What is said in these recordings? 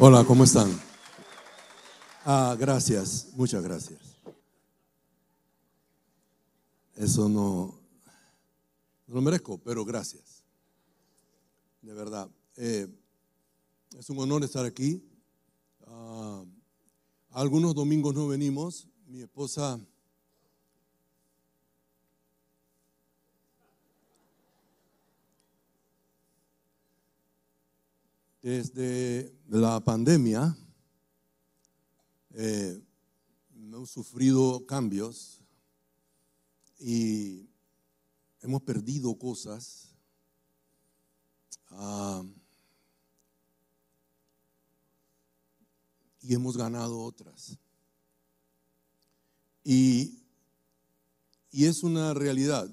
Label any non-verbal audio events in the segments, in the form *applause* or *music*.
Hola, ¿cómo están? Ah, gracias, muchas gracias. Eso no, no lo merezco, pero gracias. De verdad. Eh, es un honor estar aquí. Ah, algunos domingos no venimos. Mi esposa Desde la pandemia hemos eh, sufrido cambios y hemos perdido cosas. Ah, y hemos ganado otras. y es una realidad.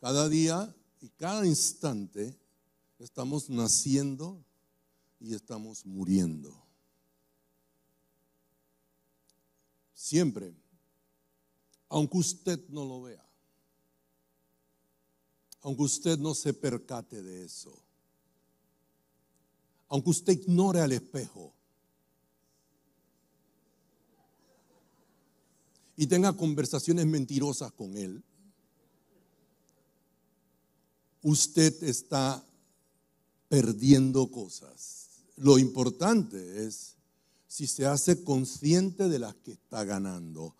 Cada día y cada instante Estamos naciendo y estamos muriendo. Siempre, aunque usted no lo vea, aunque usted no se percate de eso, aunque usted ignore al espejo y tenga conversaciones mentirosas con él, usted está perdiendo cosas. Lo importante es si se hace consciente de las que está ganando,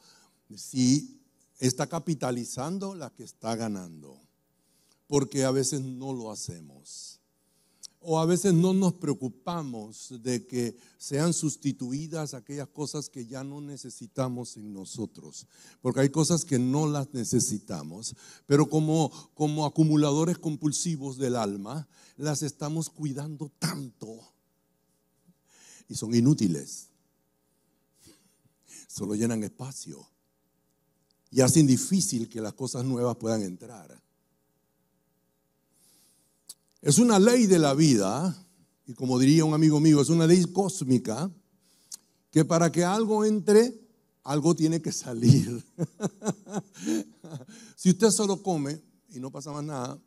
si está capitalizando las que está ganando, porque a veces no lo hacemos o a veces no nos preocupamos de que sean sustituidas aquellas cosas que ya no necesitamos en nosotros, porque hay cosas que no las necesitamos, pero como, como acumuladores compulsivos del alma, las estamos cuidando tanto y son inútiles, solo llenan espacio y hacen difícil que las cosas nuevas puedan entrar. Es una ley de la vida, y como diría un amigo mío, es una ley cósmica, que para que algo entre, algo tiene que salir. *laughs* si usted solo come y no pasa más nada,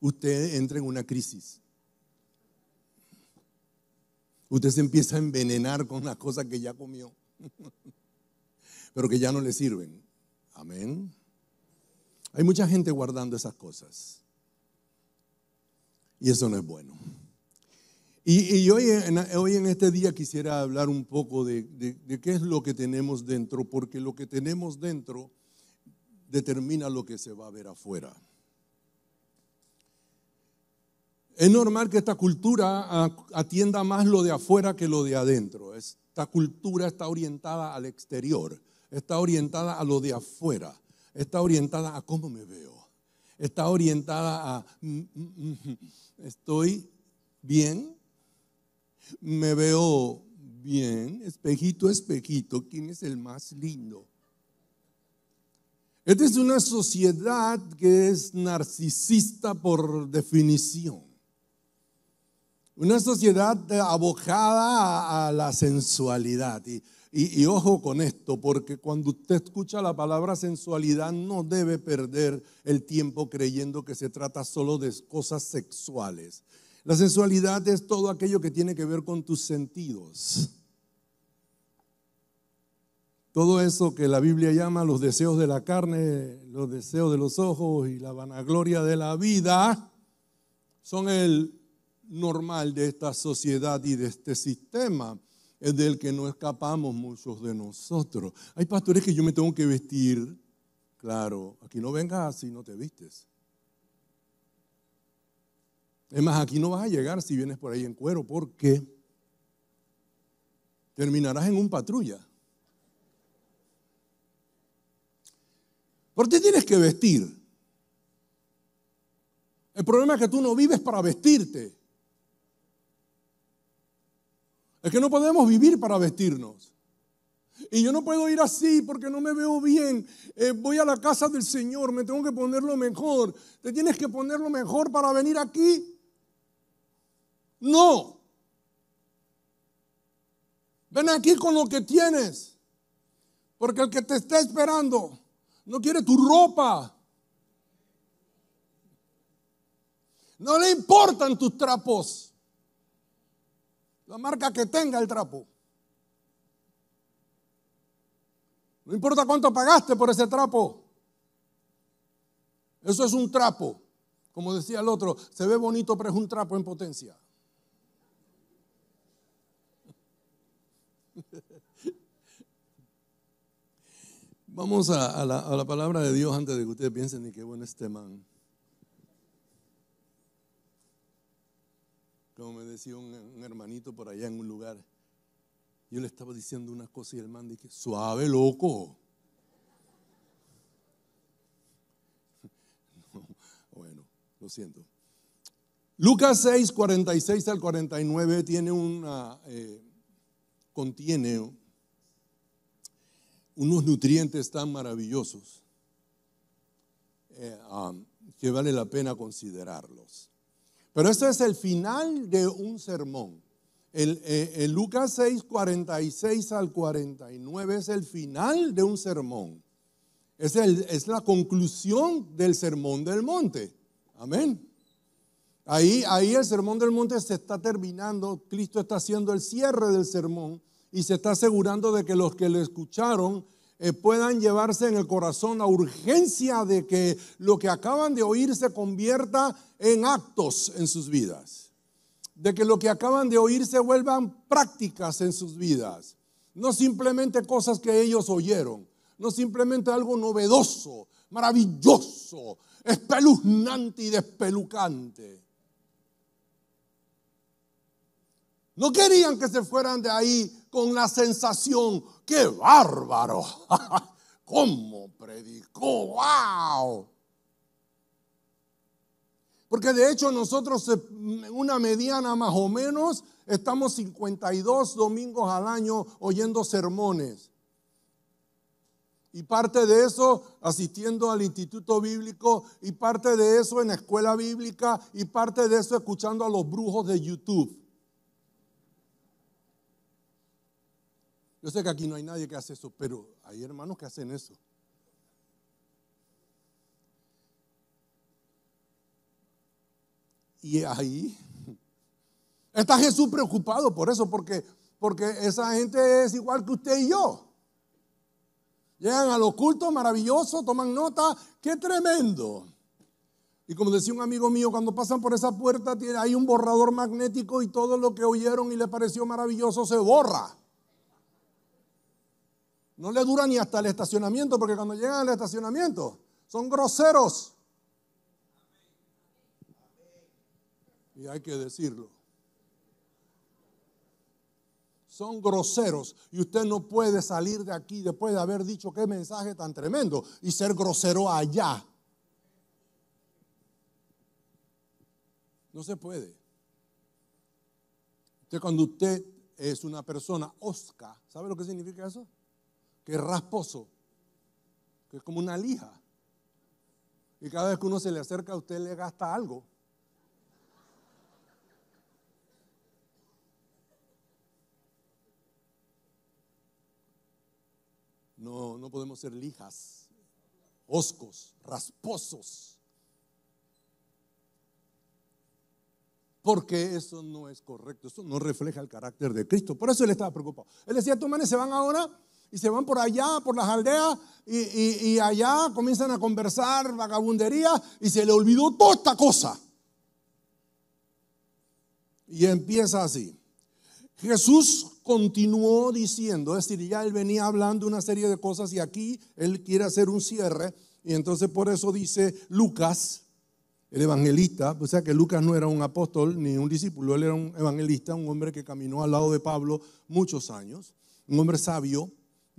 usted entra en una crisis. Usted se empieza a envenenar con las cosas que ya comió, *laughs* pero que ya no le sirven. Amén. Hay mucha gente guardando esas cosas. Y eso no es bueno. Y, hoy, en, hoy, en, este día quisiera hablar un poco de qué es lo que tenemos dentro, porque lo que tenemos dentro determina lo que se va a ver afuera. Es normal que esta cultura atienda más lo de afuera que lo de adentro. Esta cultura está orientada al exterior, está orientada a lo de afuera, está orientada a cómo me veo, está orientada a mm, mm, mm, Estoy bien, me veo bien, espejito, espejito, ¿quién es el más lindo? Esta es una sociedad que es narcisista por definición. Una sociedad abocada a, a la sensualidad. Y y, ojo con esto, porque cuando usted escucha la palabra sensualidad no debe perder el tiempo creyendo que se trata solo de cosas sexuales. La sensualidad es todo aquello que tiene que ver con tus sentidos. Todo eso que la Biblia llama los deseos de la carne, los deseos de los ojos y la vanagloria de la vida son el normal de esta sociedad y de este sistema es del que no escapamos muchos de nosotros. Hay pastores que yo me tengo que vestir, claro, aquí no vengas si no te vistes. Es más, aquí no vas a llegar si vienes por ahí en cuero, porque terminarás en un patrulla. ¿Por qué tienes que vestir? El problema es que tú no vives para vestirte. Es que no podemos vivir para vestirnos. Y yo no puedo ir así porque no me veo bien. Eh, voy a la casa del Señor, me tengo que poner lo mejor. Te tienes que poner lo mejor para venir aquí. No. Ven aquí con lo que tienes. Porque el que te está esperando no quiere tu ropa. No le importan tus trapos la marca que tenga el trapo. No importa cuánto pagaste por ese trapo. Eso es un trapo. Como decía el otro, se ve bonito, pero es un trapo en potencia. *laughs* Vamos a, la, palabra de Dios antes de que ustedes piensen, ni qué bueno este man. como me decía un, hermanito por allá en un lugar, yo le estaba diciendo unas cosas y el man dije, suave loco. *laughs* bueno, lo siento. Lucas 6, 46 al 49 tiene una, eh, contiene unos nutrientes tan maravillosos eh, um, que vale la pena considerarlos. Pero eso es el final de un sermón. El, eh, Lucas 6, 46 al 49 es el final de un sermón. Es, el, es la conclusión del sermón del monte. Amén. Ahí, ahí el sermón del monte se está terminando. Cristo está haciendo el cierre del sermón y se está asegurando de que los que lo escucharon eh, puedan llevarse en el corazón la urgencia de que lo que acaban de oír se convierta en actos en sus vidas, de que lo que acaban de oír se vuelvan prácticas en sus vidas, no simplemente cosas que ellos oyeron, no simplemente algo novedoso, maravilloso, espeluznante y despelucante No querían que se fueran de ahí con la sensación, qué bárbaro, *laughs* cómo predicó, wow. Porque de hecho nosotros en eh, una mediana más o menos estamos 52 domingos al año oyendo sermones. Y parte de eso asistiendo al instituto bíblico, y parte de eso en la escuela bíblica, y parte de eso escuchando a los brujos de YouTube. Yo sé que aquí no hay nadie que hace eso, pero hay hermanos que hacen eso. Y ahí está Jesús preocupado por eso, porque, porque esa gente es igual que usted y yo. Llegan al oculto, maravilloso, toman nota, qué tremendo. Y como decía un amigo mío, cuando pasan por esa puerta hay un borrador magnético y todo lo que oyeron y les pareció maravilloso se borra. No le dura ni hasta el estacionamiento, porque cuando llegan al estacionamiento son groseros. Y hay que decirlo. Son groseros. Y usted no puede salir de aquí después de haber dicho qué mensaje tan tremendo y ser grosero allá. No se puede. Usted cuando usted es una persona osca, ¿sabe lo que significa eso? que es rasposo, que es como una lija. Y cada vez que uno se le acerca, a usted le gasta algo. No, no podemos ser lijas, oscos, rasposos. Porque eso no es correcto, eso no refleja el carácter de Cristo. Por eso él estaba preocupado. Él decía, tus manes se van ahora y se van por allá, por las aldeas, y, allá comienzan a conversar vagabundería y se le olvidó toda esta cosa. Y empieza así. Jesús continuó diciendo, es decir, ya él venía hablando una serie de cosas y aquí él quiere hacer un cierre. Y entonces por eso dice Lucas, el evangelista, o sea que Lucas no era un apóstol ni un discípulo, él era un evangelista, un hombre que caminó al lado de Pablo muchos años, un hombre sabio,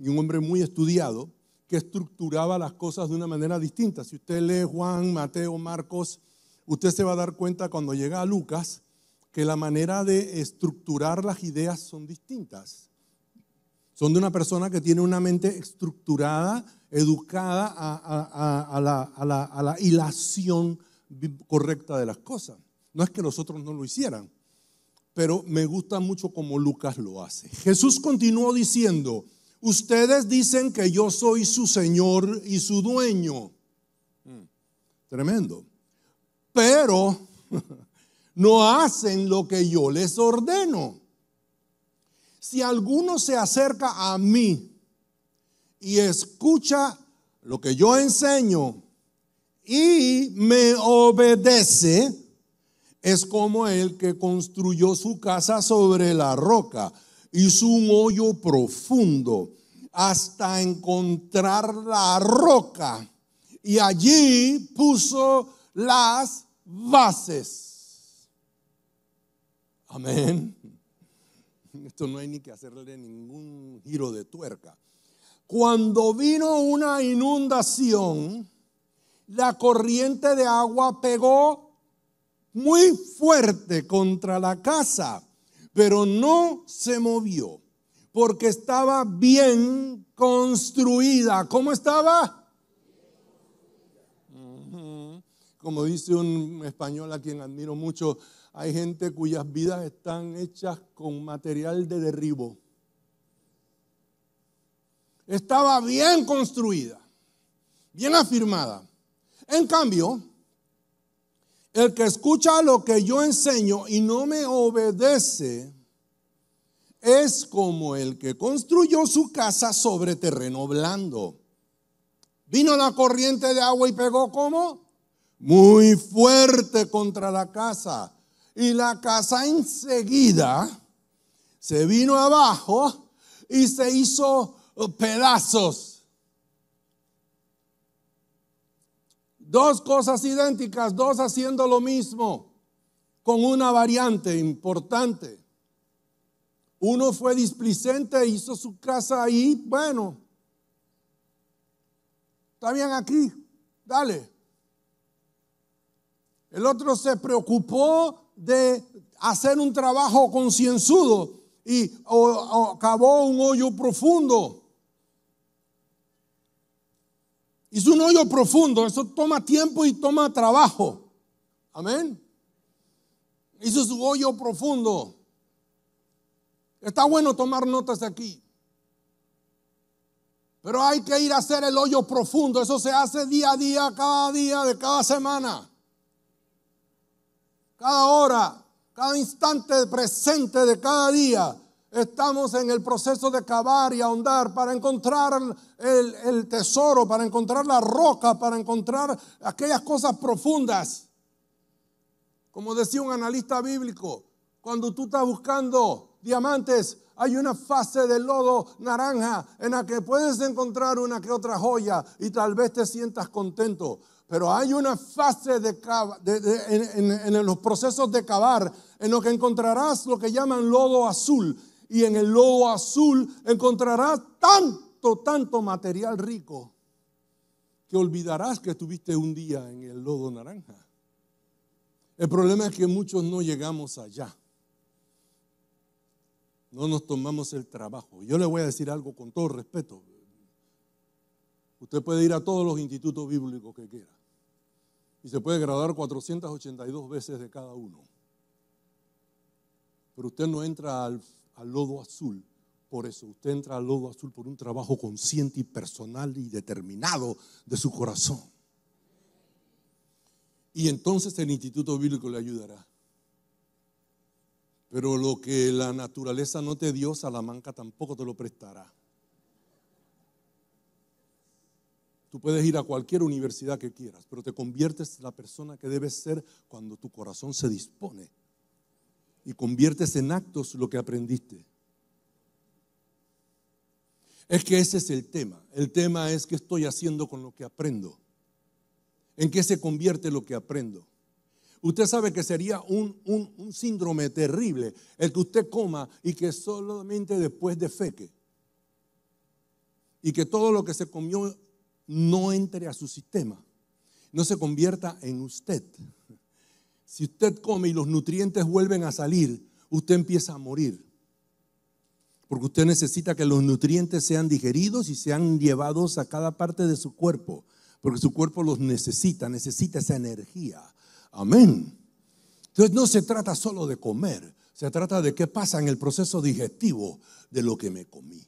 y un hombre muy estudiado que estructuraba las cosas de una manera distinta. Si usted lee Juan, Mateo, Marcos, usted se va a dar cuenta cuando llega a Lucas que la manera de estructurar las ideas son distintas. Son de una persona que tiene una mente estructurada, educada a, la, la hilación correcta de las cosas. No es que nosotros no lo hicieran, pero me gusta mucho como Lucas lo hace. Jesús continuó diciendo, Ustedes dicen que yo soy su Señor y su dueño. Mm. Tremendo. Pero *laughs* no hacen lo que yo les ordeno. Si alguno se acerca a mí y escucha lo que yo enseño y me obedece, es como el que construyó su casa sobre la roca hizo un hoyo profundo hasta encontrar la roca y allí puso las bases. Amén. Esto no hay ni que hacerle ningún giro de tuerca. Cuando vino una inundación, la corriente de agua pegó muy fuerte contra la casa pero no se movió porque estaba bien construida. ¿Cómo estaba? Como dice un español a quien admiro mucho, hay gente cuyas vidas están hechas con material de derribo. Estaba bien construida, bien afirmada. En cambio, el que escucha lo que yo enseño y no me obedece es como el que construyó su casa sobre terreno blando. Vino la corriente de agua y pegó como muy fuerte contra la casa. Y la casa enseguida se vino abajo y se hizo pedazos. Dos cosas idénticas, dos haciendo lo mismo, con una variante importante. Uno fue displicente, hizo su casa ahí, bueno, está bien aquí, dale. El otro se preocupó de hacer un trabajo concienzudo y acabó un hoyo profundo. Hizo un hoyo profundo, eso toma tiempo y toma trabajo. Amén. Hizo su hoyo profundo. Está bueno tomar notas aquí. Pero hay que ir a hacer el hoyo profundo. Eso se hace día a día, cada día, de cada semana. Cada hora, cada instante presente de cada día. Estamos en el proceso de cavar y ahondar para encontrar el, tesoro, para encontrar la roca, para encontrar aquellas cosas profundas. Como decía un analista bíblico, cuando tú estás buscando diamantes, hay una fase de lodo naranja en la que puedes encontrar una que otra joya y tal vez te sientas contento. Pero hay una fase de, en, en, los procesos de cavar en lo que encontrarás lo que llaman lodo azul y en el lodo azul encontrarás tanto, tanto material rico que olvidarás que estuviste un día en el lodo naranja. El problema es que muchos no llegamos allá. No nos tomamos el trabajo. Yo le voy a decir algo con todo respeto. Usted puede ir a todos los institutos bíblicos que quiera. Y se puede graduar 482 veces de cada uno. Pero usted no entra al al lodo azul. Por eso usted entra al lodo azul por un trabajo consciente y personal y determinado de su corazón. Y entonces el Instituto Bíblico le ayudará. Pero lo que la naturaleza no te dio, Salamanca tampoco te lo prestará. Tú puedes ir a cualquier universidad que quieras, pero te conviertes en la persona que debes ser cuando tu corazón se dispone y conviertes en actos lo que aprendiste. Es que ese es el tema. El tema es qué estoy haciendo con lo que aprendo. ¿En qué se convierte lo que aprendo? Usted sabe que sería un, síndrome terrible el que usted coma y que solamente después de feque Y que todo lo que se comió no entre a su sistema, no se convierta en usted. Si usted come y los nutrientes vuelven a salir, usted empieza a morir. Porque usted necesita que los nutrientes sean digeridos y sean llevados a cada parte de su cuerpo. Porque su cuerpo los necesita, necesita esa energía. Amén. Entonces no se trata solo de comer, se trata de qué pasa en el proceso digestivo de lo que me comí.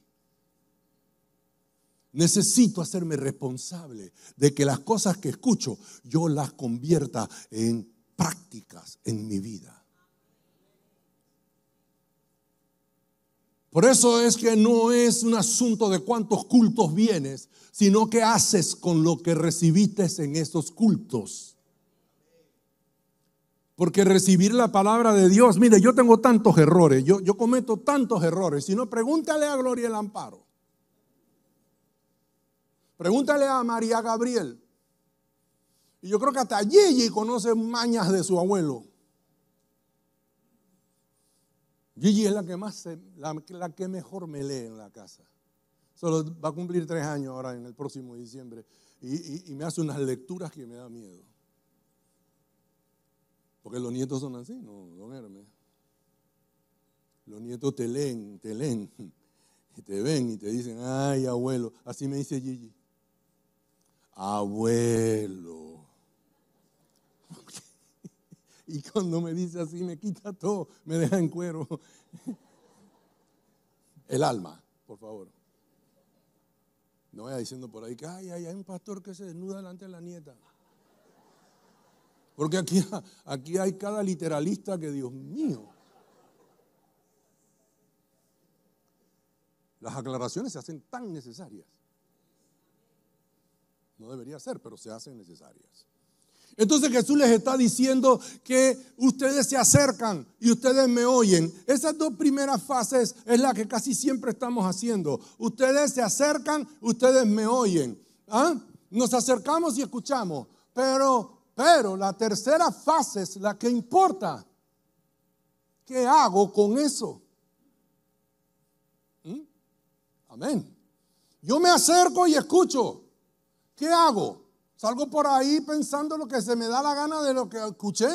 Necesito hacerme responsable de que las cosas que escucho yo las convierta en prácticas en mi vida. Por eso es que no es un asunto de cuántos cultos vienes, sino qué haces con lo que recibiste en esos cultos. Porque recibir la palabra de Dios, mire, yo tengo tantos errores, yo, yo cometo tantos errores. Si no, pregúntale a Gloria el Amparo. Pregúntale a María Gabriel. Y yo creo que hasta Gigi conoce mañas de su abuelo. Gigi es la que más, la, que mejor me lee en la casa. Solo va a cumplir tres años ahora en el próximo diciembre y, me hace unas lecturas que me da miedo. Porque los nietos son así, no, don Hermes. Los nietos te leen, te leen, te ven y te dicen, ay abuelo, así me dice Gigi. Abuelo. *laughs* Y cuando me dice así, me quita todo, me deja en cuero. *laughs* El alma, por favor. No vaya diciendo por ahí que hay un pastor que se desnuda delante de la nieta. Porque aquí, aquí hay cada literalista que, Dios mío. Las aclaraciones se hacen tan necesarias. No debería ser, pero se hacen necesarias. Entonces Jesús les está diciendo que ustedes se acercan y ustedes me oyen. Esas dos primeras fases es la que casi siempre estamos haciendo. Ustedes se acercan, ustedes me oyen. ¿Ah? Nos acercamos y escuchamos. Pero, pero la tercera fase es la que importa. ¿Qué hago con eso? ¿Mm? Amén. Yo me acerco y escucho. ¿Qué hago? Salgo por ahí pensando lo que se me da la gana de lo que escuché.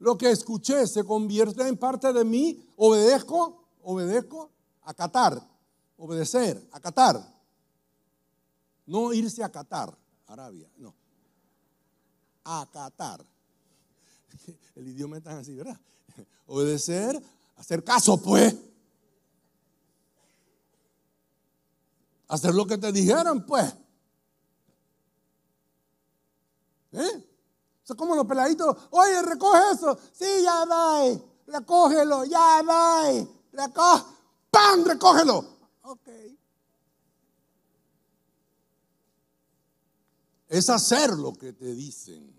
Lo que escuché se convierte en parte de mí. Obedezco, obedezco, acatar, obedecer, acatar. No irse a Qatar, Arabia, no. a Qatar. *laughs* El idioma está así, ¿verdad? *laughs* Obedecer, hacer caso, pues. hacer lo que te dijeron, pues. ¿Eh? como los peladitos, oye, recoge eso. Sí, ya va, eh. recógelo, ya vay eh. recoge, ¡pam! recógelo. Ok. Es hacer lo que te dicen.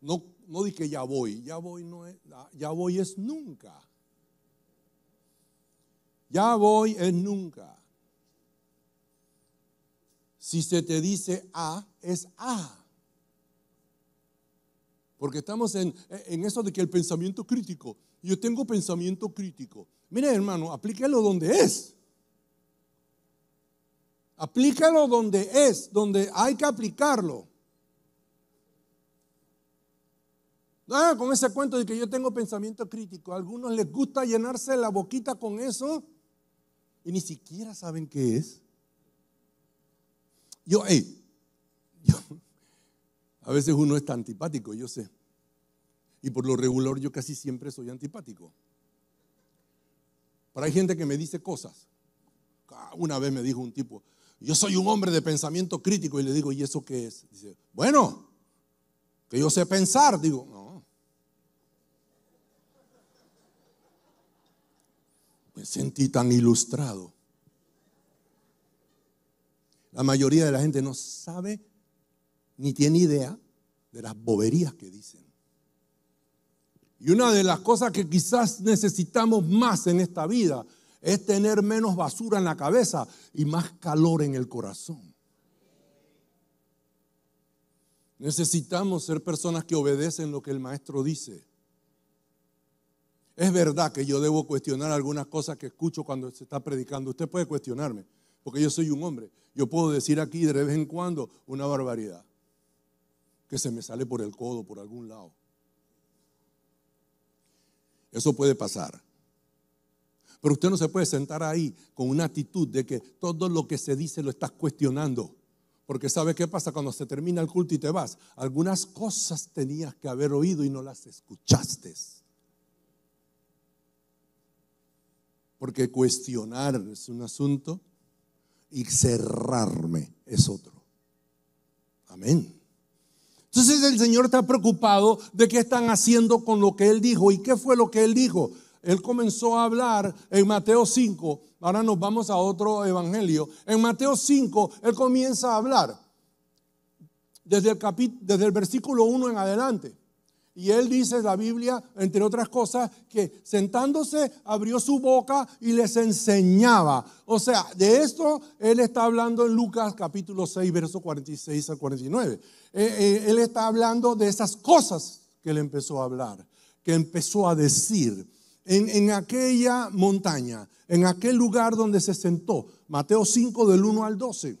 No, no di que ya voy, ya voy no ah, ya voy es nunca. Ya voy es nunca. Si se te dice A, es A. Porque estamos en, eso de que el pensamiento crítico, yo tengo pensamiento crítico. Mire hermano, aplícalo donde es. Aplícalo donde es, donde hay que aplicarlo. Ah, con ese cuento de que yo tengo pensamiento crítico. A algunos les gusta llenarse la boquita con eso y ni siquiera saben qué es. Yo, hey, a veces uno está antipático, yo sé. Y por lo regular yo casi siempre soy antipático. Pero hay gente que me dice cosas. Una vez me dijo un tipo, yo soy un hombre de pensamiento crítico y le digo, ¿y eso qué es? Dice, bueno, que yo sé pensar. Digo, no. Me sentí tan ilustrado. La mayoría de la gente no sabe ni tiene idea de las boberías que dicen. Y una de las cosas que quizás necesitamos más en esta vida es tener menos basura en la cabeza y más calor en el corazón. Necesitamos ser personas que obedecen lo que el maestro dice. Es verdad que yo debo cuestionar algunas cosas que escucho cuando se está predicando. Usted puede cuestionarme porque yo soy un hombre. Yo puedo decir aquí de vez en cuando una barbaridad que se me sale por el codo, por algún lado. Eso puede pasar. Pero usted no se puede sentar ahí con una actitud de que todo lo que se dice lo estás cuestionando. Porque ¿sabe qué pasa cuando se termina el culto y te vas? Algunas cosas tenías que haber oído y no las escuchaste. Porque cuestionar es un asunto y cerrarme es otro. Amén. Entonces el Señor está preocupado de qué están haciendo con lo que Él dijo. ¿Y qué fue lo que Él dijo? Él comenzó a hablar en Mateo 5. Ahora nos vamos a otro evangelio. En Mateo 5, Él comienza a hablar desde el, desde el versículo 1 en adelante. Y él dice la Biblia, entre otras cosas, que sentándose abrió su boca y les enseñaba. O sea, de esto él está hablando en Lucas capítulo 6, verso 46 al 49. Eh, eh, él está hablando de esas cosas que él empezó a hablar, que empezó a decir. En, en, aquella montaña, en aquel lugar donde se sentó, Mateo 5 del 1 al 12.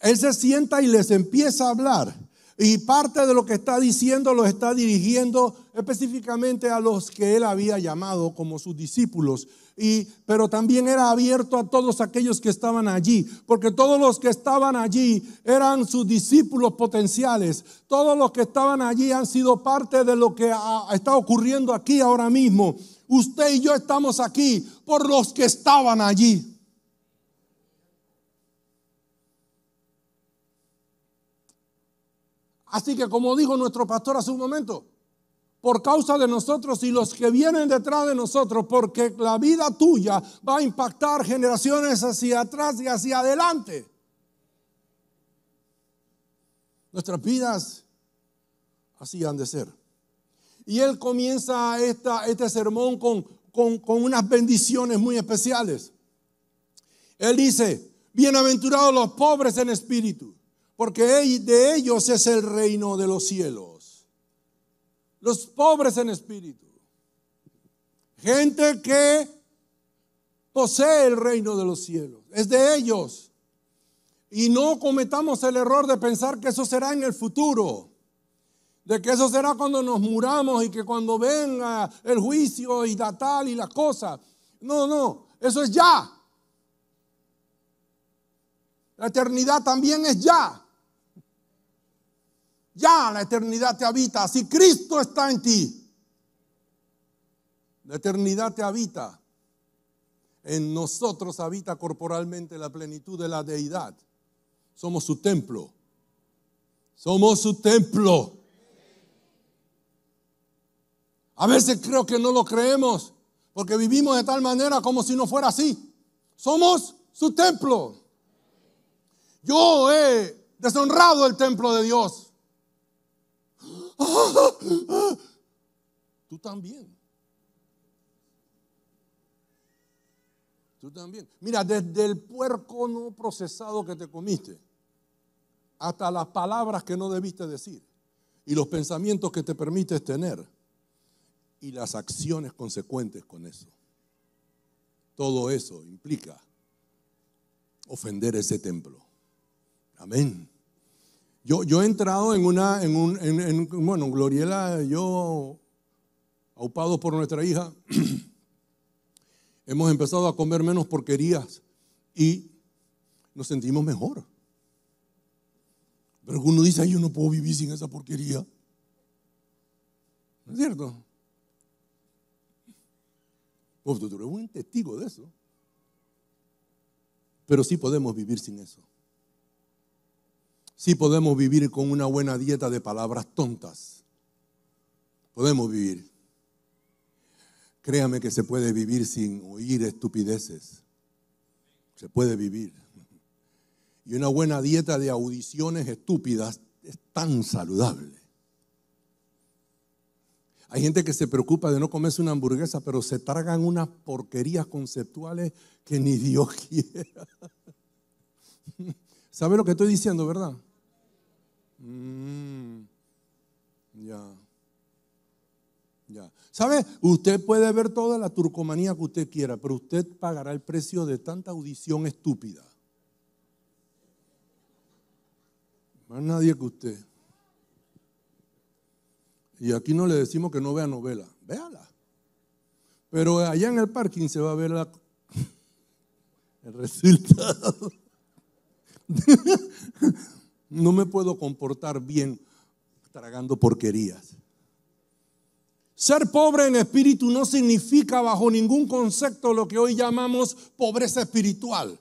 Él se sienta y les empieza a hablar. Y parte de lo que está diciendo lo está dirigiendo específicamente a los que él había llamado como sus discípulos. Y, pero también era abierto a todos aquellos que estaban allí, porque todos los que estaban allí eran sus discípulos potenciales. Todos los que estaban allí han sido parte de lo que está ocurriendo aquí ahora mismo. Usted y yo estamos aquí por los que estaban allí. Así que como dijo nuestro pastor hace un momento, por causa de nosotros y los que vienen detrás de nosotros, porque la vida tuya va a impactar generaciones hacia atrás y hacia adelante. Nuestras vidas así han de ser. Y él comienza este sermón con unas bendiciones muy especiales. Él dice, bienaventurados los pobres en espíritu porque de ellos es el reino de los cielos. Los pobres en espíritu. Gente que posee el reino de los cielos. Es de ellos. Y no cometamos el error de pensar que eso será en el futuro. De que eso será cuando nos muramos y que cuando venga el juicio y la tal y la cosa. No, no. Eso es ya. La eternidad también es ya ya la eternidad te habita. Si Cristo está en ti, la eternidad te habita. En nosotros habita corporalmente la plenitud de la deidad. Somos su templo. Somos su templo. A veces creo que no lo creemos porque vivimos de tal manera como si no fuera así. Somos su templo. Yo he deshonrado el templo de Dios. *laughs* tú también. Tú también. Mira, desde el puerco no procesado que te comiste, hasta las palabras que no debiste decir, y los pensamientos que te permites tener, y las acciones consecuentes con eso. Todo eso implica ofender ese templo. Amén. Yo, he entrado en una, en un, en, bueno, Gloriela, yo, aupados por nuestra hija, *clears throat* hemos empezado a comer menos porquerías y nos sentimos mejor. Pero uno dice, yo no puedo vivir sin esa porquería. ¿No es cierto? Pues tú eres un testigo de eso. Pero sí podemos vivir sin eso. Si podemos vivir con una buena dieta de palabras tontas. Podemos vivir. Créame que se puede vivir sin oír estupideces. Se puede vivir. Y una buena dieta de audiciones estúpidas es tan saludable. Hay gente que se preocupa de no comerse una hamburguesa, pero se tragan unas porquerías conceptuales que ni Dios *laughs* quiera. ¿Sabe lo que estoy diciendo, verdad? Mm, ya. Ya. ¿Sabe? Usted puede ver toda la turcomanía que usted quiera, pero usted pagará el precio de tanta audición estúpida. Más nadie que usted. Y aquí no le decimos que no vea novela, véala. Pero allá en el parking se va a ver la, *laughs* el resultado. *laughs* No me puedo comportar bien tragando porquerías. Ser pobre en espíritu no significa bajo ningún concepto lo que hoy llamamos pobreza espiritual.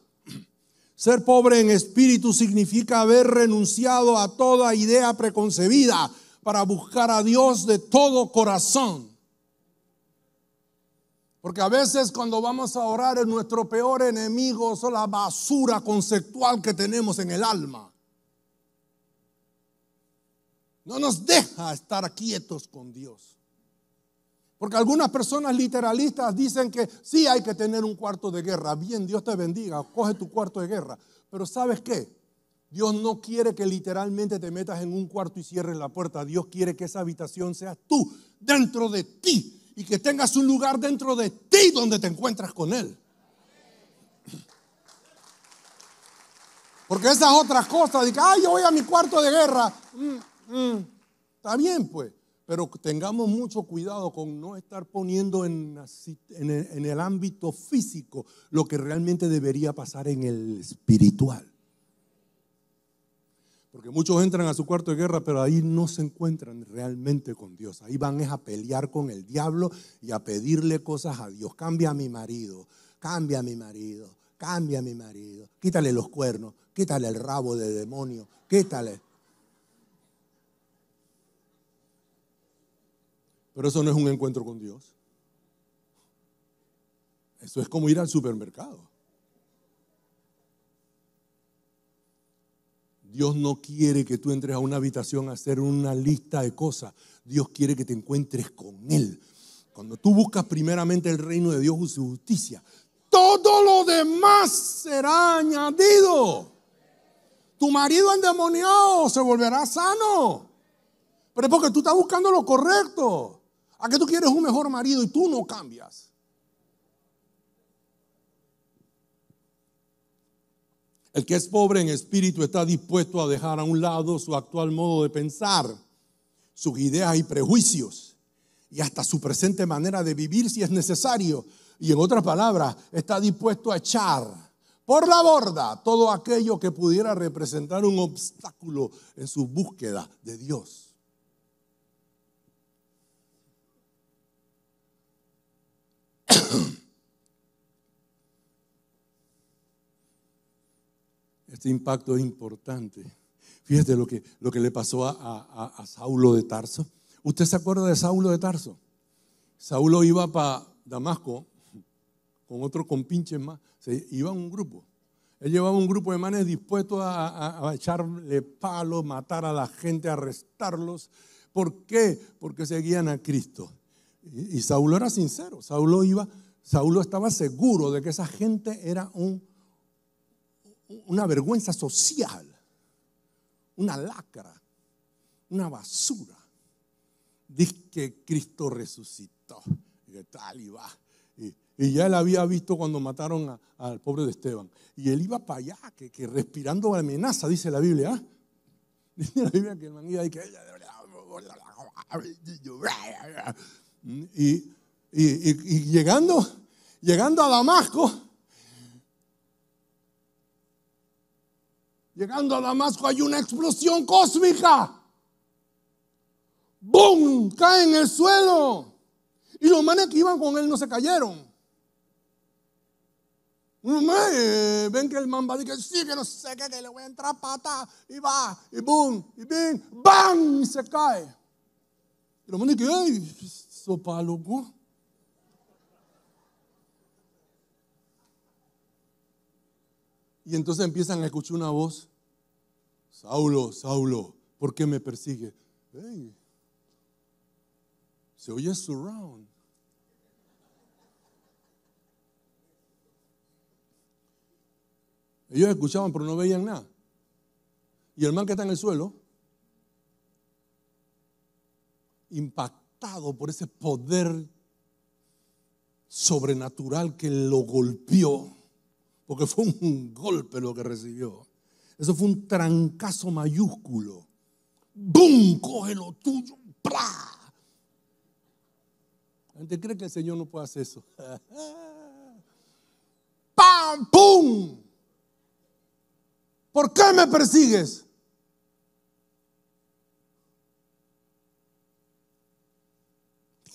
Ser pobre en espíritu significa haber renunciado a toda idea preconcebida para buscar a Dios de todo corazón. Porque a veces cuando vamos a orar en nuestro peor enemigo, es la basura conceptual que tenemos en el alma. No nos deja estar quietos con Dios. Porque algunas personas literalistas dicen que sí hay que tener un cuarto de guerra. Bien, Dios te bendiga, coge tu cuarto de guerra. Pero ¿sabes qué? Dios no quiere que literalmente te metas en un cuarto y cierres la puerta. Dios quiere que esa habitación seas tú, dentro de ti, y que tengas un lugar dentro de ti donde te encuentras con Él. Porque esas otras cosas, de que, ay, yo voy a mi cuarto de guerra. Mm. Mm. está bien pues, pero tengamos mucho cuidado con no estar poniendo en, el, ámbito físico lo que realmente debería pasar en el espiritual. Porque muchos entran a su cuarto de guerra, pero ahí no se encuentran realmente con Dios. Ahí van es a pelear con el diablo y a pedirle cosas a Dios. Cambia a mi marido, cambia a mi marido, cambia a mi marido. Quítale los cuernos, quítale el rabo de demonio, quítale. Pero eso no es un encuentro con Dios. Eso es como ir al supermercado. Dios no quiere que tú entres a una habitación a hacer una lista de cosas. Dios quiere que te encuentres con Él. Cuando tú buscas primeramente el reino de Dios y su justicia, todo lo demás será añadido. Tu marido endemoniado se volverá sano. Pero es porque tú estás buscando lo correcto. ¿A qué tú quieres un mejor marido y tú no cambias? El que es pobre en espíritu está dispuesto a dejar a un lado su actual modo de pensar, sus ideas y prejuicios, y hasta su presente manera de vivir si es necesario. Y en otras palabras, está dispuesto a echar por la borda todo aquello que pudiera representar un obstáculo en su búsqueda de Dios. *coughs* Este impacto es importante. fíjese lo que, lo que le pasó a, Saulo de Tarso. ¿Usted se acuerda de Saulo de Tarso? Saulo iba para Damasco con otro compinche más. Se iba a un grupo. Él llevaba un grupo de manes dispuestos a, a, echarle palos, matar a la gente, arrestarlos. ¿Por qué? Porque seguían a Cristo. Y, Saulo era sincero, Saulo iba, Saulo estaba seguro de que esa gente era un, una vergüenza social, una lacra, una basura. Dice que Cristo resucitó, y tal y Y, ya él había visto cuando mataron al pobre de Esteban. Y él iba para allá, que, que respirando amenaza, dice la Biblia. Dice la Biblia que el y que y, llegando, llegando a Damasco, llegando a Damasco hay una explosión cósmica. ¡Bum! Cae en el suelo. Y los manes que iban con él no se cayeron. Eh, ven que el man va a sí, que no sé qué, que le voy a entrar pata. Y va, y bum, y bing, bam, y se cae. Y los manes que, y entonces empiezan a escuchar una voz, Saulo, Saulo, ¿por qué me persigue? se oye surround. Ellos escuchaban, pero no veían nada. Y el man que está en el suelo, impactado por ese poder sobrenatural que lo golpeó, porque fue un golpe lo que recibió. Eso fue un trancazo mayúsculo. ¡Bum! Coge lo tuyo. ¡Pla! La cree que el Señor no puede hacer eso. *laughs* ¡Pam! ¡Pum! ¿Por qué me persigues?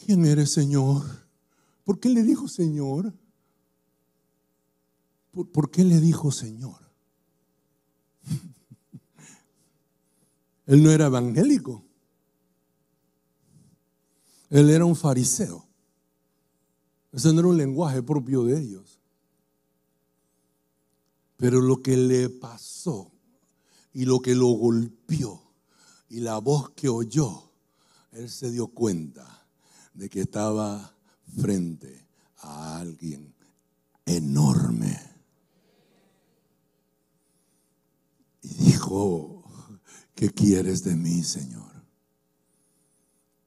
¿quién eres Señor? ¿Por qué le dijo Señor? ¿Por, por qué le dijo Señor? *laughs* Él no era evangélico. Él era un fariseo. Ese no era un lenguaje propio de ellos. Pero lo que le pasó y lo que lo golpeó y la voz que oyó, él se dio cuenta de que estaba frente a alguien enorme. Y dijo, ¿qué quieres de mí, Señor?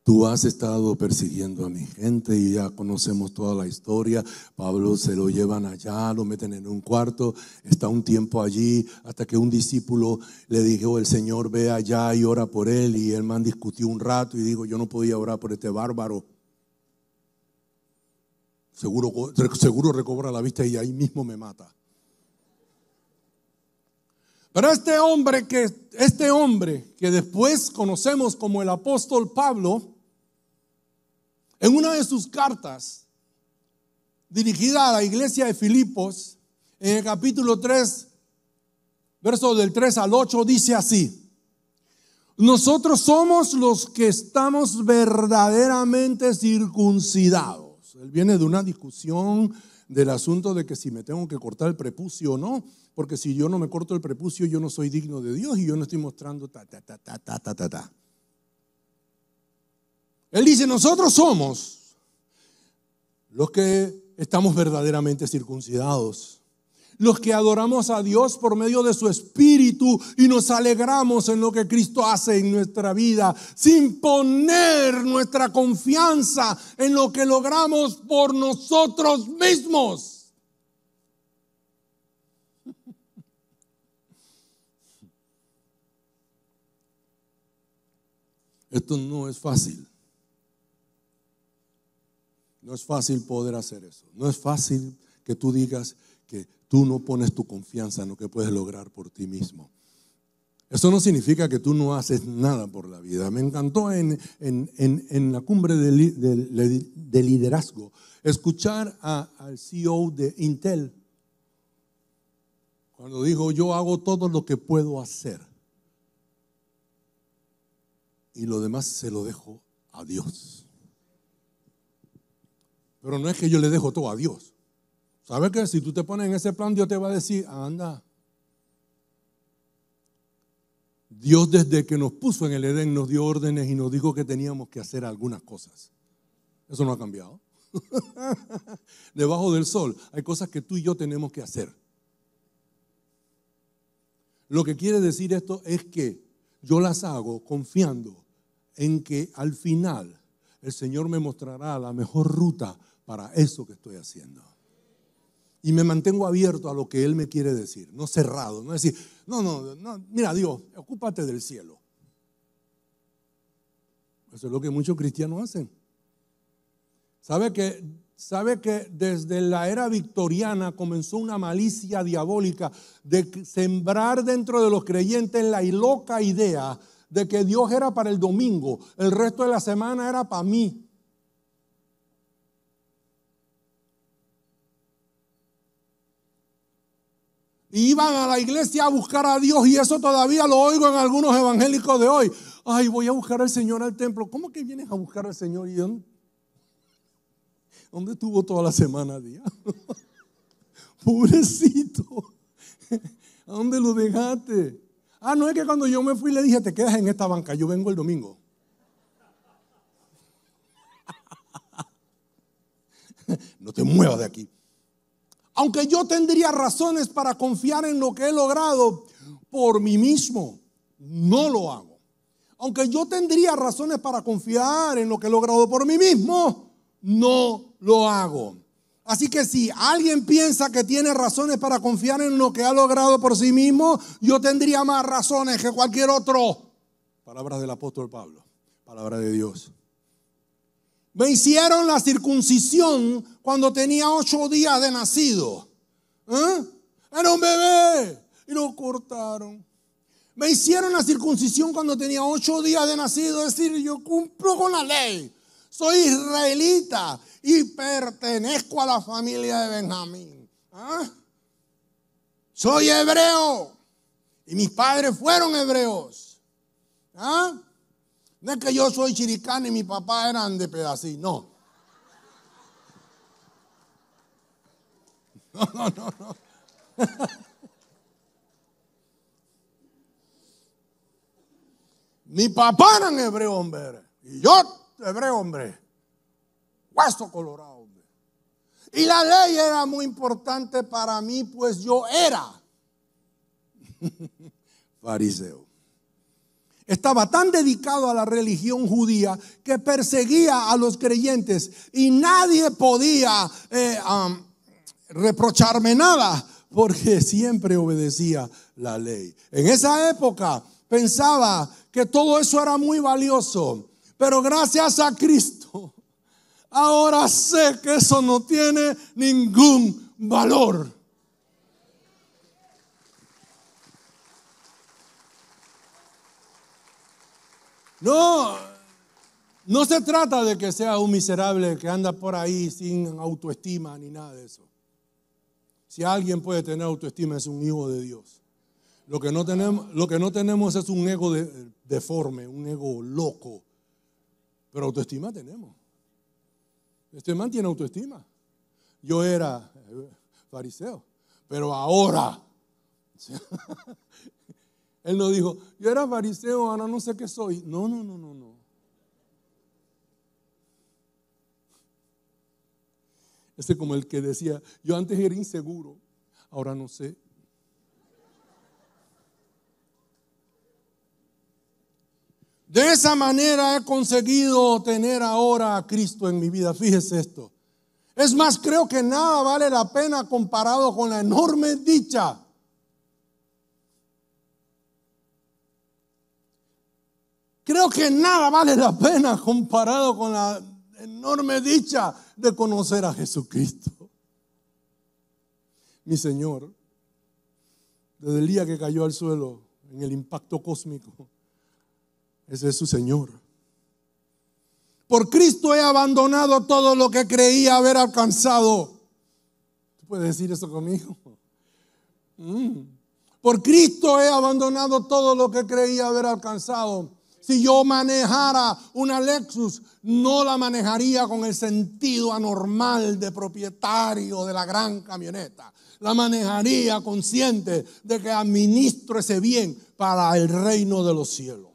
Tú has estado persiguiendo a mi gente y ya conocemos toda la historia. Pablo se lo llevan allá, lo meten en un cuarto, está un tiempo allí, hasta que un discípulo le dijo, el Señor ve allá y ora por él. Y el man discutió un rato y dijo, yo no podía orar por este bárbaro. Seguro, seguro recobra la vista y ahí mismo me mata. Pero este hombre que este hombre que después conocemos como el apóstol Pablo en una de sus cartas dirigida a la iglesia de Filipos en el capítulo 3 verso del 3 al 8 dice así: Nosotros somos los que estamos verdaderamente circuncidados él viene de una discusión del asunto de que si me tengo que cortar el prepucio o no, porque si yo no me corto el prepucio, yo no soy digno de Dios y yo no estoy mostrando ta, ta, ta, ta, ta, ta, ta, ta. Él dice, nosotros somos los que estamos verdaderamente circuncidados los que adoramos a Dios por medio de su Espíritu y nos alegramos en lo que Cristo hace en nuestra vida, sin poner nuestra confianza en lo que logramos por nosotros mismos. Esto no es fácil. No es fácil poder hacer eso. No es fácil que tú digas, tú no pones tu confianza en lo que puedes lograr por ti mismo. Eso no significa que tú no haces nada por la vida. Me encantó en, la cumbre de, liderazgo escuchar al CEO de Intel cuando dijo, yo hago todo lo que puedo hacer y lo demás se lo dejo a Dios. Pero no es que yo le dejo todo a Dios. ¿Sabes qué? Si tú te pones en ese plan, Dios te va a decir, anda. Dios desde que nos puso en el Edén nos dio órdenes y nos dijo que teníamos que hacer algunas cosas. Eso no ha cambiado. *laughs* Debajo del sol hay cosas que tú y yo tenemos que hacer. Lo que quiere decir esto es que yo las hago confiando en que al final el Señor me mostrará la mejor ruta para eso que estoy haciendo y me mantengo abierto a lo que Él me quiere decir, no cerrado, no decir, no, no, mira Dios, ocúpate del cielo. Eso es lo que muchos cristianos hacen. ¿Sabe que, sabe que desde la era victoriana comenzó una malicia diabólica de sembrar dentro de los creyentes la loca idea de que Dios era para el domingo, el resto de la semana era para mí, iban a la iglesia a buscar a Dios y eso todavía lo oigo en algunos evangélicos de hoy. Ay, voy a buscar al Señor al templo. ¿Cómo que vienes a buscar al Señor? ¿Y dónde, estuvo toda la semana, día? *laughs* Pobrecito. *laughs* ¿A dónde lo dejaste? Ah, no es que cuando yo me fui le dije, te quedas en esta banca, yo vengo el domingo. *laughs* no te muevas de aquí. Aunque yo tendría razones para confiar en lo que he logrado por mí mismo, no lo hago. Aunque yo tendría razones para confiar en lo que he logrado por mí mismo, no lo hago. Así que si alguien piensa que tiene razones para confiar en lo que ha logrado por sí mismo, yo tendría más razones que cualquier otro. Palabras del apóstol Pablo, palabra de Dios. Me hicieron la circuncisión cuando tenía ocho días de nacido. ¿Eh? Era un bebé y lo cortaron. Me hicieron la circuncisión cuando tenía ocho días de nacido. Es decir, yo cumplo con la ley. Soy israelita y pertenezco a la familia de Benjamín. ¿Ah? Soy hebreo y mis padres fueron hebreos. ¿Ah? No es que yo soy chiricano y mi papá eran de pedací, no. *laughs* No, no, no, no. *laughs* mi papá era un hebreo, hombre. Y yo, hebreo, hombre. Hueso colorado, hombre. Y la ley era muy importante para mí, pues yo era *laughs* fariseo. Estaba tan dedicado a la religión judía que perseguía a los creyentes y nadie podía eh, reprocharme nada porque *laughs* siempre obedecía la ley. En esa época pensaba que todo eso era muy valioso, pero gracias a Cristo, ahora sé que eso no tiene ningún valor. No, no se trata de que sea un miserable que anda por ahí sin autoestima ni nada de eso. Si alguien puede tener autoestima es un hijo de Dios. Lo que no tenemos, es un ego deforme, un ego loco. Pero autoestima tenemos. Este man tiene autoestima. Yo era eh, fariseo, pero ahora *laughs* Él no dijo, yo era fariseo, ahora no sé qué soy. No, no, no, no, no. Ese como el que decía, yo antes era inseguro, ahora no sé. De esa manera he conseguido tener ahora a Cristo en mi vida. Fíjese esto. Es más, creo que nada vale la pena comparado con la enorme dicha Creo que nada vale la pena comparado con la enorme dicha de conocer a Jesucristo. Mi Señor, desde el día que cayó al suelo en el impacto cósmico, ese es su Señor. Por Cristo he abandonado todo lo que creía haber alcanzado. ¿Tú puedes decir eso conmigo? Mm. Por Cristo he abandonado todo lo que creía haber alcanzado. Si yo manejara una Lexus, no la manejaría con el sentido anormal de propietario de la gran camioneta. La manejaría consciente de que administro ese bien para el reino de los cielos.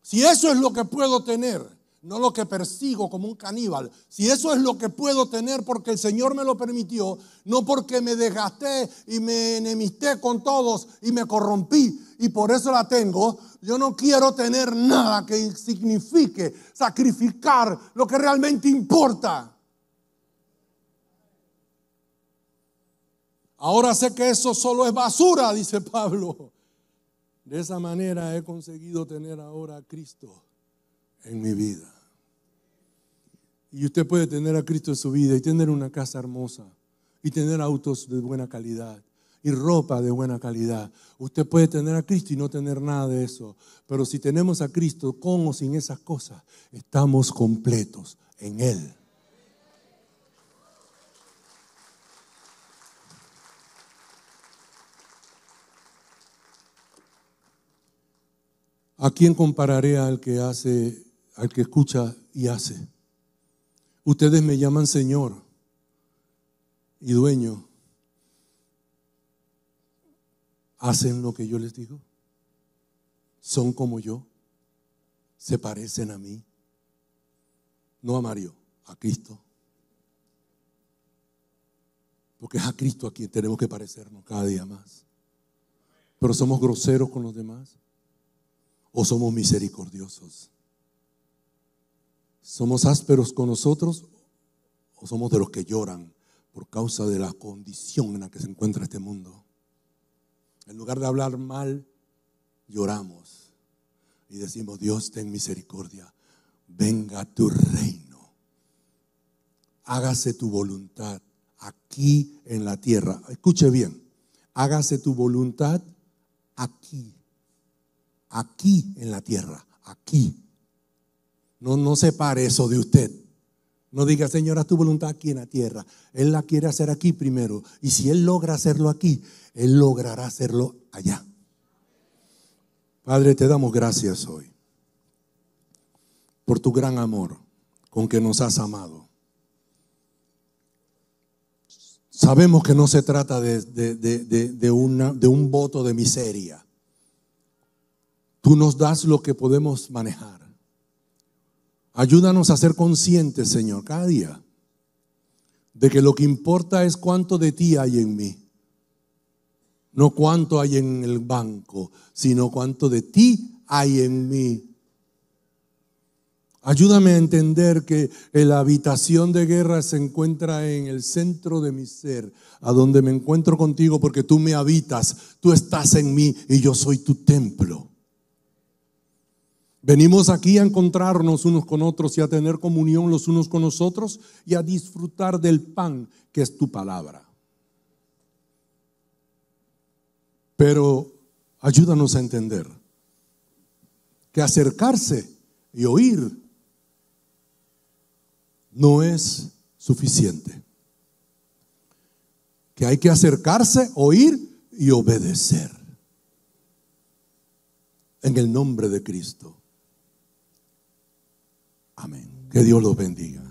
Si eso es lo que puedo tener, no lo que persigo como un caníbal. Si eso es lo que puedo tener porque el Señor me lo permitió, no porque me desgasté y me enemisté con todos y me corrompí, y por eso la tengo. Yo no quiero tener nada que signifique sacrificar lo que realmente importa. Ahora sé que eso solo es basura, dice Pablo. De esa manera he conseguido tener ahora a Cristo en mi vida. Y usted puede tener a Cristo en su vida y tener una casa hermosa y tener autos de buena calidad y ropa de buena calidad. Usted puede tener a Cristo y no tener nada de eso, pero si tenemos a Cristo con o sin esas cosas, estamos completos en Él. ¿A quién compararé al que hace, al que escucha y hace? Ustedes me llaman Señor y dueño, hacen lo que yo les digo, son como yo, se parecen a mí, no a Mario, a Cristo. Porque es a Cristo a quien tenemos que parecernos cada día más. Pero somos groseros con los demás o somos misericordiosos. Somos ásperos con nosotros o somos de los que lloran por causa de la condición en la que se encuentra este mundo. En lugar de hablar mal, lloramos y decimos, Dios, ten misericordia, venga tu reino, hágase tu voluntad aquí en la tierra. Escuche bien, hágase tu voluntad aquí, aquí en la tierra, aquí. No, no separe eso de usted. No diga, Señor, tu voluntad aquí en la tierra. Él la quiere hacer aquí primero. Y si Él logra hacerlo aquí, Él logrará hacerlo allá. Padre, te damos gracias hoy por tu gran amor con que nos has amado. Sabemos que no se trata de, de un voto de miseria. Tú nos das lo que podemos manejar. Ayúdanos a ser conscientes, Señor, cada día, de que lo que importa es cuánto de ti hay en mí. No cuánto hay en el banco, sino cuánto de ti hay en mí. Ayúdame a entender que la habitación de guerra se encuentra en el centro de mi ser, a donde me encuentro contigo porque tú me habitas, tú estás en mí y yo soy tu templo. Venimos aquí a encontrarnos unos con otros y a tener comunión los unos con los otros y a disfrutar del pan que es tu palabra. Pero ayúdanos a entender que acercarse y oír no es suficiente. Que hay que acercarse, oír y obedecer. En el nombre de Cristo. Amén. Que Dios los bendiga.